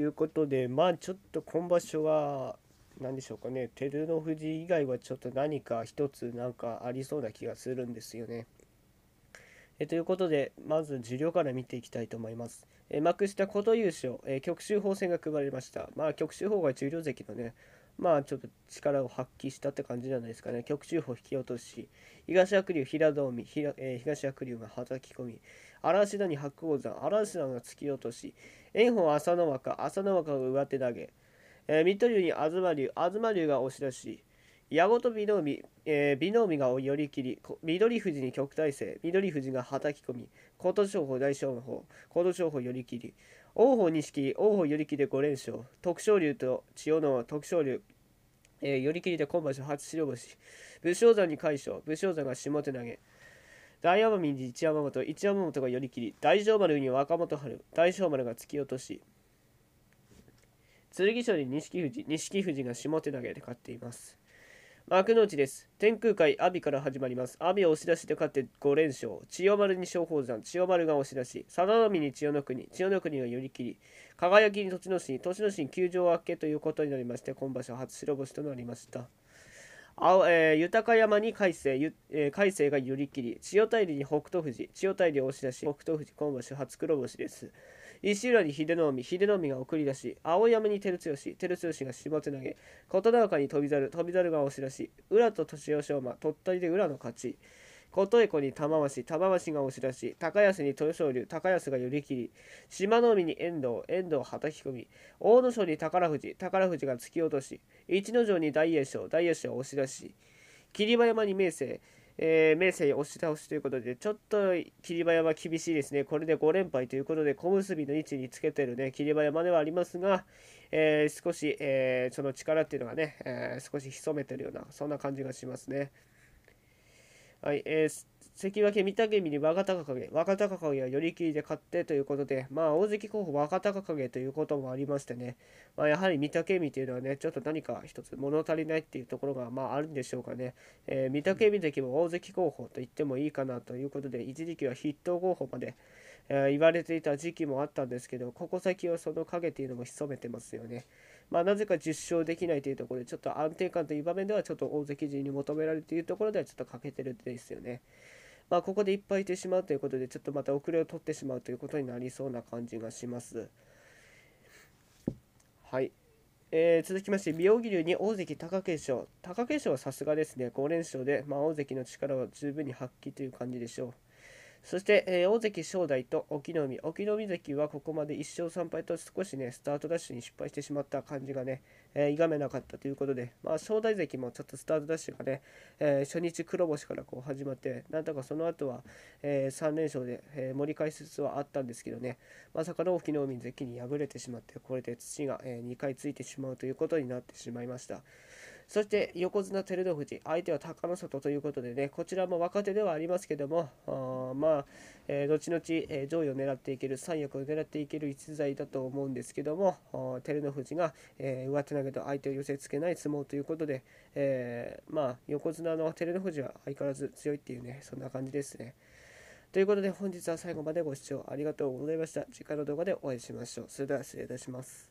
いうことで、まあちょっと今場所は、何でしょうかね、照ノ富士以外はちょっと何か一つなんかありそうな気がするんですよね。えということで、まず受領から見ていきたいと思います。え幕下琴優勝、えー、極州法戦が組まれました。まあ、極州法が重量関のね、まあ、ちょっと力を発揮したって感じじゃないですかね。極州法引き落とし、東白龍、平戸海、えー、東白龍がはたき込み、嵐田に白鵬山、嵐山が突き落とし、炎鵬朝乃若朝乃若が上手投げ、えー、水戸龍に東龍東龍が押し出し矢後と美濃海、えー、美濃海が寄り切り緑富士に極大成緑富士がはたき込み琴勝峰大勝峰琴勝峰寄り切り王鵬錦王鵬寄り切りで5連勝徳勝龍と千代の徳勝龍えー、寄り切りで今場所初白星武将山に快勝武将山が下手投げ大奄美に一山本、一山本が寄り切り、大乗丸に若元春、大正丸が突き落とし、剣翔に錦富士、錦富士が下手投げで勝っています。幕の内です。天空海、阿炎から始まります。阿炎を押し出しで勝って5連勝。千代丸に松鳳山、千代丸が押し出し、佐田の海に千代の国、千代の国が寄り切り、輝きに栃ノ心、栃ノ心休場明けということになりまして、今場所初白星となりました。えー、豊山に海星、えー、海星が寄り切り、千代大理に北勝富士、千代大理押し出し、北勝富士今場所初黒星です。石浦に秀ノ海、秀ノ海が送り出し、青山に照強、照強が下手投げ、琴ノ若に翔猿、翔猿が押し出し、浦と敏夫昌磨、鳥取で浦の勝ち。琴恵子に玉鷲、玉鷲が押し出し、高安に豊昇龍、高安が寄り切り、島の海に遠藤、遠藤はたき込み、大野城に宝富士、宝富士が突き落とし、一ノ城に大栄翔、大栄翔を押し出し、霧馬山に明生、えー、明生押し倒しということで、ちょっと霧馬山厳しいですね。これで5連敗ということで、小結の位置につけてるね、霧馬山ではありますが、えー、少し、えー、その力っていうのがね、えー、少し潜めてるような、そんな感じがしますね。はい、えー、関脇御嶽海に若隆景、若隆景は寄り切りで勝ってということで、まあ、大関候補若隆景ということもありましてね、まあ、やはり御嶽海というのはね、ちょっと何か一つ物足りないっていうところが、まあ、あるんでしょうかね。えー、御嶽海関も大関候補と言ってもいいかなということで、一時期は筆頭候補まで、言われていた時期もあったんですけどここ先はその影っていうのも潜めてますよね。まあ、なぜか10勝できないというところでちょっと安定感という場面ではちょっと大関陣に求められるというところではちょっと欠けてるんですよね。まあ、ここでいっぱいいてしまうということでちょっとまた遅れを取ってしまうということになりそうな感じがします。はい、えー、続きまして、妙義龍に大関貴景勝。貴景勝はさすがですね、5連勝で、まあ、大関の力は十分に発揮という感じでしょう。そして、えー、大関正代と隠岐の海、隠岐の海関はここまで1勝3敗と少しね、スタートダッシュに失敗してしまった感じがね、えー、いがめなかったということで、まあ、正代関もちょっとスタートダッシュがね、えー、初日黒星からこう始まって、なんとかその後は、えー、3連勝で、え盛り返しつつはあったんですけどね、まさかの隠岐の海関に敗れてしまって、これで土が、え2回ついてしまうということになってしまいました。そして横綱照ノ富士、相手は隆の里ということでね、こちらも若手ではありますけども、あまあ、えー、後々、え上位を狙っていける、三役を狙っていける逸材だと思うんですけども、照ノ富士が、えー、上手投げと相手を寄せつけない相撲ということで、えー、まあ、横綱の照ノ富士は相変わらず強いっていうね、そんな感じですね。ということで本日は最後までご視聴ありがとうございました。次回の動画でお会いしましょう。それでは失礼いたします。